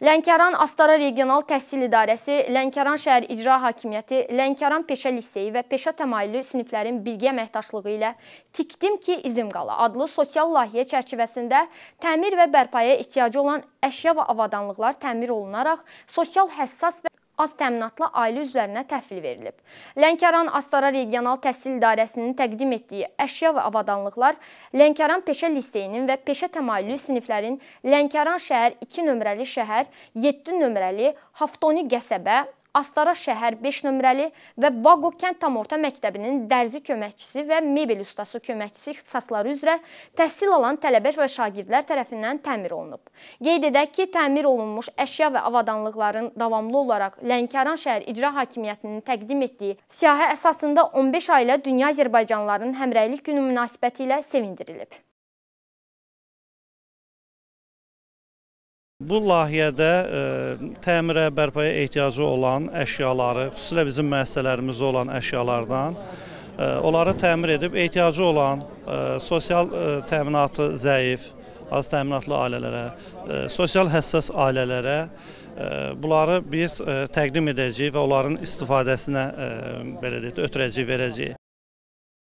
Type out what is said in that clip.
Lənkəran Astara Regional Təhsil İdarəsi, Lənkəran Şəhər İcra Hakimiyyəti, Lənkəran Peşə Liseyi və Peşə Təmayüllü siniflərin birgə əməkdaşlığı ilə Tikdim ki, İzim qala adlı sosial layihə çərçivəsində təmir və bərpaya ehtiyacı olan əşya və avadanlıqlar təmir olunaraq sosial həssas və az təminatla ailə üzərinə təhvil verilib. Lənkəran Astara Regional Təhsil İdarəsinin təqdim etdiyi əşya və avadanlıqlar Lənkəran Peşə Liseyinin və Peşə Təmayüllü siniflərin Lənkəran şəhər 2 nömrəli şəhər, 7 nömrəli Haftoni qəsəbə, Astara şəhər 5 nömrəli və Vaqo kənd tamorta məktəbinin dərzi köməkçisi və mebel ustası köməkçisi ixtisasları üzrə təhsil alan tələbə və şagirdlər tərəfindən təmir olunub. Qeyd edək ki, təmir olunmuş əşya və avadanlıqların davamlı olaraq Lənkəran şəhər icra hakimiyyətinin təqdim etdiyi siyahə əsasında 15 ailə dünya Azərbaycanlılarının həmrəylik günü münasibətilə sevindirilib. Bu layihədə ə, e, təmirə, bərpaya ehtiyacı olan əşyaları, xüsusilə bizim müəssisələrimizdə olan əşyalardan ə, e, onları təmir edib ehtiyacı olan ə, e, sosial ə, təminatı zəif, az təminatlı ailələrə, ə, sosial həssas ailələrə ə, bunları biz ə, təqdim edəcəyik və onların istifadəsinə ə, belə deyək, ötürəcəyik, verəcəyik.